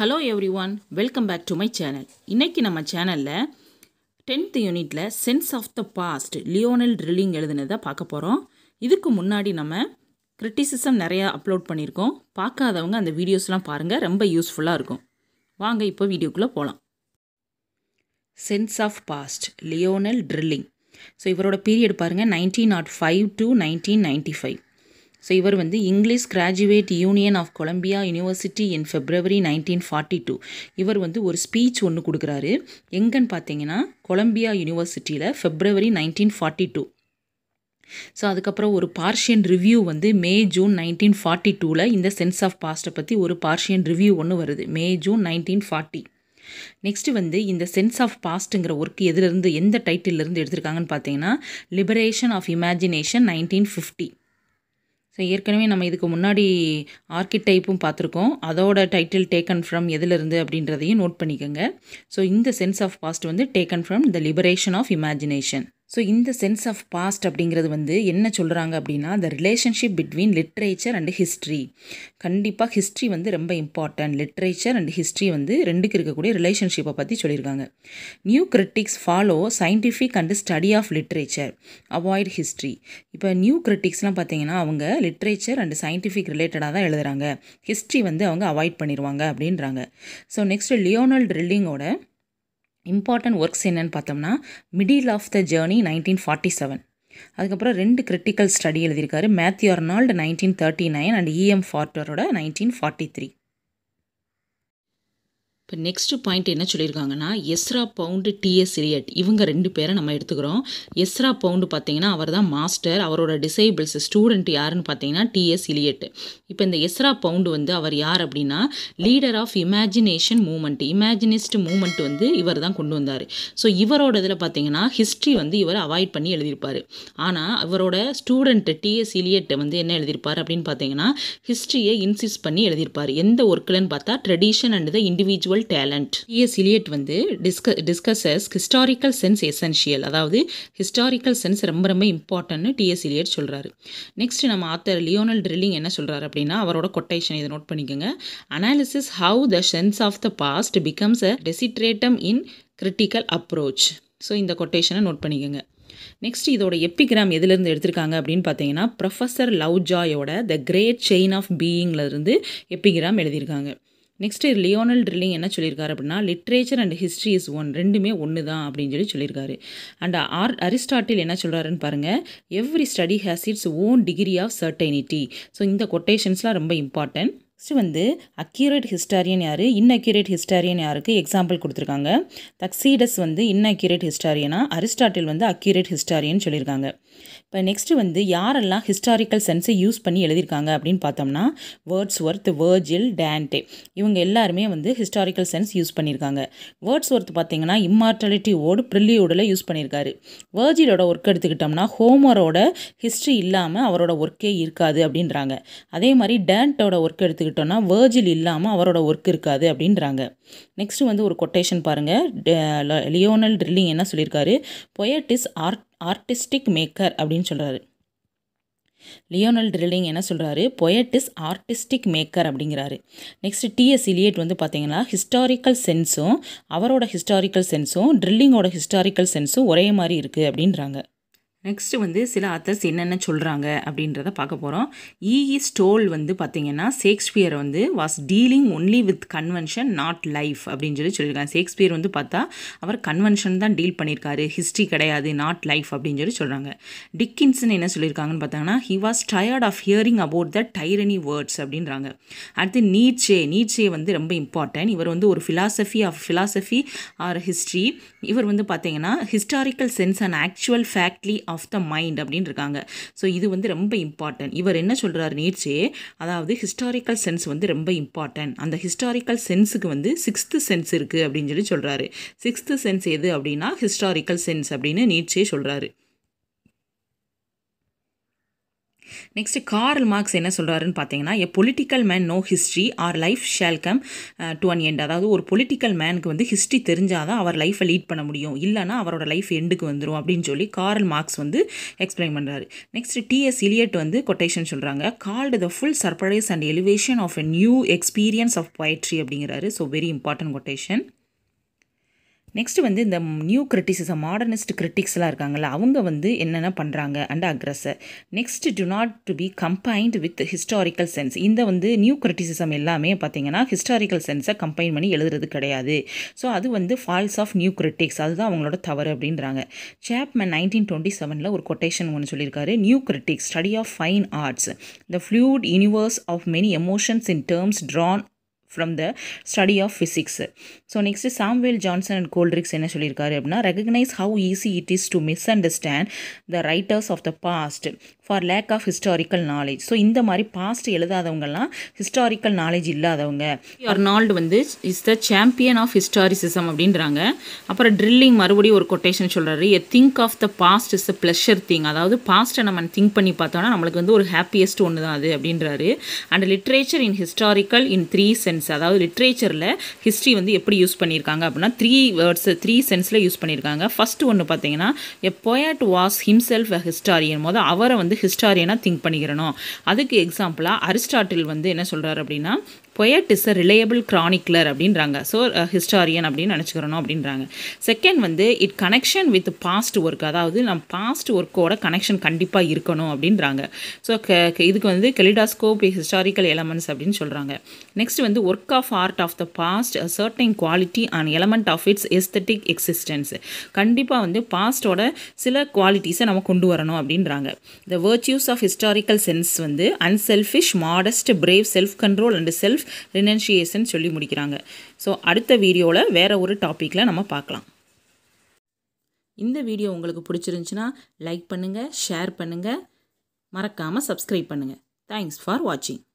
hello everyone welcome back to my channel இன்றைக்கி நம்ம சேனலில் டென்த் யூனிட்டில் sense of the past Lionel Trilling எழுதுனதை பார்க்க போகிறோம் இதுக்கு முன்னாடி நம்ம கிரிட்டிசிசம் நிறையா அப்லோட் பண்ணியிருக்கோம் பார்க்காதவங்க அந்த வீடியோஸ்லாம் பாருங்கள் ரொம்ப யூஸ்ஃபுல்லாக இருக்கும் வாங்க இப்போ வீடியோக்குள்ளே போகலாம் sense of past Lionel Trilling so இவரோட பீரியட் பாருங்கள் nineteen nought five to nineteen ninety five so இவர் வந்து English graduate union of Columbia university in February nineteen forty two இவர் வந்து ஒரு ஸ்பீச் ஒன்று கொடுக்குறாரு எங்கன்னு பார்த்தீங்கன்னா கொலம்பியா யூனிவர்சிட்டியில் February nineteen forty two so அதுக்கப்புறம் ஒரு பார்ஷியன் ரிவ்யூ வந்து மே ஜூன் நைன்டீன் ஃபார்ட்டி டூவில் இந்த சென்ஸ் ஆஃப் பாஸ்ட்டை பற்றி ஒரு பார்ஷியன் ரிவ்யூ ஒன்று வருது May June nineteen forty next வந்து இந்த சென்ஸ் ஆஃப் பாஸ்ட்டுங்கிற ஒர்க் எதுலேருந்து எந்த டைட்டிலிருந்து எடுத்திருக்காங்கன்னு பார்த்தீங்கன்னா liberation of imagination nineteen fifty so ஏற்கனவே நம்ம இதுக்கு முன்னாடி ஆர்கிடைப்பும் பார்த்துருக்கோம் அதோட டைட்டில் டேக்கன் ஃப்ரம் எதிலிருந்து அப்படின்றதையும் நோட் பண்ணிக்கோங்க ஸோ இந்த சென்ஸ் ஆஃப் பாஸ்ட் வந்து taken from the liberation of imagination so இந்த சென்ஸ் ஆஃப் பாஸ்ட் அப்படிங்கிறது வந்து என்ன சொல்கிறாங்க அப்படின்னா the relationship between literature and history கண்டிப்பாக ஹிஸ்ட்ரி வந்து ரொம்ப இம்பார்ட்டன்ட் லிட்ரேச்சர் அண்ட் ஹிஸ்ட்ரி வந்து ரெண்டுக்கு இருக்கக்கூடிய ரிலேஷன்ஷிப்பை பற்றி சொல்லியிருக்காங்க new critics follow scientific and study of literature avoid history இப்போ நியூ கிரிட்டிக்ஸ்லாம் பார்த்தீங்கன்னா அவங்க லிட்ரேச்சர் அண்ட் சயின்டிஃபிக் ரிலேட்டடாக தான் எழுதுகிறாங்க ஹிஸ்ட்ரி வந்து அவங்க அவாய்ட் பண்ணிடுவாங்க அப்படின்றாங்க ஸோ நெக்ஸ்ட் லியோனல் ட்ரில்லிங்கோட இம்பார்ட்டன்ட் ஒர்க்ஸ் என்னென்னு பார்த்தோம்னா middle of the journey nineteen forty seven அதுக்கப்புறம் ரெண்டு கிரிட்டிக்கல் ஸ்டடி எழுதியிருக்காரு Matthew Arnold nineteen thirty nine and E M ஃபார்ட்டரோட நைன்டீன் ஃபார்ட்டி த்ரீ இப்போ நெக்ஸ்ட் பாயிண்ட் என்ன சொல்லியிருக்காங்கன்னா எஸ்ரா பவுண்டு டிஎஸ் இரியட் இவங்க ரெண்டு பேரை நம்ம எடுத்துக்கிறோம் எஸ்ரா பவுண்டு பார்த்தீங்கன்னா அவர் தான் மாஸ்டர் அவரோட டிசைபிள்ஸ் ஸ்டூடெண்ட் யாருன்னு பார்த்தீங்கன்னா டிஎஸ் இலியட் இப்போ இந்த எஸ்ரா பவுண்டு வந்து அவர் யார் அப்படின்னா leader of imagination movement imaginist movement வந்து இவர் தான் கொண்டு வந்தார் ஸோ இவரோட இதில் பார்த்தீங்கன்னா ஹிஸ்ட்ரி வந்து இவர் அவாய்ட் பண்ணி எழுதியிருப்பார் ஆனால் அவரோட ஸ்டூடெண்ட் டிஎஸ் இலியட் வந்து என்ன எழுதியிருப்பார் அப்படின்னு பார்த்தீங்கன்னா ஹிஸ்ட்ரியை இன்சிஸ்ட் பண்ணி எழுதியிருப்பார் எந்த ஒர்க்கில்னு பார்த்தா tradition and the individual memorable talent T S Eliot வந்து டிஸ்க டிஸ்கசஸ் ஹிஸ்டாரிக்கல் சென்ஸ் எசென்ஷியல் அதாவது ஹிஸ்டாரிக்கல் சென்ஸ் ரொம்ப ரொம்ப இம்பார்ட்டன்ட்னு டிஎஸ் இலியட் சொல்கிறாரு நெக்ஸ்ட் நம்ம ஆத்தர் லியோனல் ட்ரில்லிங் என்ன சொல்கிறார் அப்படின்னா அவரோட கொட்டேஷன் இதை நோட் பண்ணிக்கோங்க analysis how the sense of the past becomes a desideratum in critical approach so இந்த கொட்டேஷனை நோட் பண்ணிக்கோங்க நெக்ஸ்ட் இதோட எப்பிகிராம் எதுலேருந்து எடுத்திருக்காங்க அப்படின்னு பார்த்தீங்கன்னா ப்ரொஃபஸர் லவ் ஜாயோட த கிரேட் செயின் ஆஃப் பீயிங்லேருந்து எப்பிகிராம் எழுதியிருக்காங்க நெக்ஸ்ட் லியோனல் ட்ரில்லிங் என்ன சொல்லியிருக்காரு அப்படின்னா literature and history is one ரெண்டுமே ஒன்று தான் அப்படின்னு சொல்லி சொல்லியிருக்காரு அண்ட் ஆர் அரிஸ்டாட்டில் என்ன சொல்கிறாருன்னு பாருங்கள் every study has its own degree of certainty so இந்த கொட்டேஷன்ஸ்லாம் ரொம்ப இம்பார்ட்டன்ட் நெக்ஸ்ட் வந்து அக்யூரேட் ஹிஸ்டாரியன் யார் இன்அக்யூரேட் ஹிஸ்டாரியன் யாருக்கு எக்ஸாம்பிள் கொடுத்துருக்காங்க தக்சீடஸ் வந்து இன்அக்யூரேட் ஹிஸ்டாரியனாக அரிஸ்டாட்டில் வந்து அக்யூரேட் ஹிஸ்டாரியன் சொல்லியிருக்காங்க இப்போ நெக்ஸ்ட் வந்து யாரெல்லாம் ஹிஸ்டாரிக்கல் சென்ஸை யூஸ் பண்ணி எழுதியிருக்காங்க அப்படின்னு பார்த்தோம்னா வேர்ட்ஸ் ஒர்த் வேர்ஜில் டேண்டே இவங்க எல்லாருமே வந்து ஹிஸ்டாரிக்கல் சென்ஸ் யூஸ் பண்ணியிருக்காங்க வேர்ட்ஸ் ஒர்த் பார்த்தீங்கன்னா இம்மார்டாலிட்டி ஓடு ப்ரில்லியோடில் யூஸ் பண்ணியிருக்காரு வேர்ஜிலோட ஒர்க் எடுத்துக்கிட்டோம்னா ஹோமரோட ஹிஸ்ட்ரி இல்லாமல் அவரோட ஒர்க்கே இருக்காது அப்படின்றாங்க அதே மாதிரி டேண்டோட ஒர்க் எடுத்துக்கிட்டோம் எடுத்துக்கிட்டோன்னா வேர்ஜில் இல்லாமல் அவரோட ஒர்க் இருக்காது அப்படின்றாங்க நெக்ஸ்ட் வந்து ஒரு கொட்டேஷன் பாருங்கள் லியோனல் ட்ரில்லிங் என்ன சொல்லியிருக்காரு poet is art artistic maker அப்படின்னு சொல்கிறாரு லியோனல் ட்ரில்லிங் என்ன சொல்கிறாரு பொயட் இஸ் ஆர்டிஸ்டிக் மேக்கர் அப்படிங்கிறாரு நெக்ஸ்ட் டிஎஸ் இலியட் வந்து பார்த்தீங்கன்னா ஹிஸ்டாரிக்கல் சென்ஸும் அவரோட ஹிஸ்டாரிக்கல் சென்ஸும் ட்ரில்லிங்கோட ஹிஸ்டாரிக்கல் சென்ஸும் ஒரே மாதிரி இருக்குது அப்படின்றாங்க நெக்ஸ்ட்டு வந்து சில ஆத்தர்ஸ் என்னென்ன சொல்கிறாங்க அப்படின்றத பார்க்க போகிறோம் இஇ e ஸ்டோல் வந்து பார்த்திங்கன்னா ஷேக்ஸ்பியர் வந்து was dealing only with convention not life அப்படின்னு சொல்லி சொல்லியிருக்காங்க ஷேக்ஸ்பியர் வந்து பார்த்தா அவர் கன்வென்ஷன் தான் டீல் பண்ணியிருக்காரு ஹிஸ்ட்ரி கிடையாது நாட் லைஃப் அப்படின்னு சொல்லி சொல்கிறாங்க டிக்கின்சன் என்ன சொல்லியிருக்காங்கன்னு பார்த்தாங்கன்னா he was tired of hearing about the tyranny words அப்படின்றாங்க அடுத்து நீச்சே நீச்சே வந்து ரொம்ப இம்பார்ட்டன்ட் இவர் வந்து ஒரு philosophy of philosophy or history இவர் வந்து பார்த்தீங்கன்னா historical sense and actual factly of the mind அப்படின்னு இருக்காங்க ஸோ இது வந்து ரொம்ப இம்பார்ட்டன்ட் இவர் என்ன சொல்கிறார் நீட்சே அதாவது ஹிஸ்டாரிக்கல் சென்ஸ் வந்து ரொம்ப இம்பார்ட்டன்ட் அந்த ஹிஸ்டாரிக்கல் சென்ஸுக்கு வந்து சிக்ஸ்த்து சென்ஸ் இருக்குது அப்படின்னு சொல்லி சொல்கிறாரு சிக்ஸ்த்து சென்ஸ் எது அப்படின்னா ஹிஸ்டாரிக்கல் சென்ஸ் அப்படின்னு நீட்சே சொல்கிறாரு நெக்ஸ்ட்டு கார்ல் மார்க்ஸ் என்ன சொல்கிறாருன்னு பார்த்தீங்கன்னா a political man no history or life shall come to an end அதாவது ஒரு பொலிட்டிக்கல் மேனுக்கு வந்து ஹிஸ்ட்ரி தெரிஞ்சாதான் அவர் லைஃப்பை லீட் பண்ண முடியும் இல்லைனா அவரோட லைஃப் எண்டுக்கு வந்துடும் அப்படின்னு சொல்லி கார்ல் மார்க்ஸ் வந்து எக்ஸ்பிளைன் பண்ணுறாரு நெக்ஸ்ட் டிஎஸ் இலியட் வந்து கொட்டேஷன் சொல்கிறாங்க called the full surprise and elevation of a new experience of poetry அப்படிங்கிறாரு so very important quotation next வந்து இந்த நியூ கிரிட்டிசிசம் மாடர்னிஸ்ட் கிரிட்டிக்ஸ்லாம் இருக்காங்கல்ல அவங்க வந்து என்னென்ன பண்ணுறாங்க and aggressor next to not to be combined with historical sense இந்த வந்து நியூ கிரிட்டிசிசம் எல்லாமே பார்த்திங்கன்னா ஹிஸ்டாரிக்கல் சென்ஸை கம்பைன் பண்ணி எழுதுறது கிடையாது ஸோ அது வந்து ஃபால்ஸ் ஆஃப் நியூ கிரிட்டிக்ஸ் அதுதான் அவங்களோட தவறு அப்படின்றாங்க சேப்மன் நைன்டீன் டுவெண்ட்டி செவனில் ஒரு கொட்டேஷன் ஒன்று சொல்லியிருக்காரு new critics study of fine arts the fluid universe of many emotions in terms drawn from the study of physics so next Samuel Johnson and Coleridge என்ன சொல்லியிருக்காரு அப்படின்னா recognize how easy it is to misunderstand the writers of the past for lack of historical knowledge so இந்த மாதிரி past எழுதாதவங்கலாம் historical knowledge இல்லாதவங்க Arnold வந்து is the champion of historicism அப்படின்றாங்க அப்புறம் ட்ரில்லிங் மறுபடியும் ஒரு கொட்டேஷன் சொல்கிறாரு a think of the past is a pleasure thing அதாவது பாஸ்ட்டை நம்ம திங்க் பண்ணி பார்த்தோம்னா நம்மளுக்கு வந்து ஒரு ஹாப்பியஸ்ட் ஒன்று தான் அது அப்படின்றாரு and literature in historical in three sense அதாவது லிட்ரேச்சரில் ஹிஸ்ட்ரி வந்து எப்படி யூஸ் பண்ணியிருக்காங்க அப்படின்னா த்ரீ வேர்ட்ஸ் த்ரீ சென்ஸில் யூஸ் பண்ணியிருக்காங்க ஃபஸ்ட்டு ஒன்று பார்த்தீங்கன்னா a poet was himself a historian போது அவரை வந்து ஹிஸ்டாரியனாக திங்க் பண்ணிக்கிறணும் அதுக்கு எக்ஸாம்பிளாக அரிஸ்டாட்டில் வந்து என்ன சொல்கிறார் அப்படின்னா கொயட் இஸ் அ ரிலேயபிள் கிரானிக்லர் அப்படின்றாங்க ஸோ ஹிஸ்டாரியன் அப்படின்னு நினச்சிக்கிறணும் அப்படின்றாங்க செகண்ட் வந்து it connection with past work அதாவது நம்ம பாஸ்ட் ஒர்க்கோட கனெக்ஷன் கண்டிப்பாக இருக்கணும் அப்படின்றாங்க ஸோ இதுக்கு வந்து கெலிடாஸ்கோப் ஹிஸ்டாரிக்கல் எலமெண்ட்ஸ் அப்படின்னு சொல்கிறாங்க நெக்ஸ்ட் வந்து work of art of the past certain quality and element of its aesthetic existence கண்டிப்பாக வந்து பாஸ்டோட சில குவாலிட்டிஸை நம்ம கொண்டு வரணும் அப்படின்றாங்க the virtues of historical sense வந்து unselfish modest brave self control and self renunciation சொல்லி முடிக்கிறாங்க ஸோ அடுத்த வீடியோவில் வேறு ஒரு டாப்பிக்கில் நம்ம பார்க்கலாம் இந்த வீடியோ உங்களுக்கு பிடிச்சிருந்துச்சுன்னா லைக் பண்ணுங்கள் ஷேர் பண்ணுங்கள் மறக்காமல் சப்ஸ்கிரைப் பண்ணுங்கள் தேங்க்ஸ் ஃபார் வாட்சிங்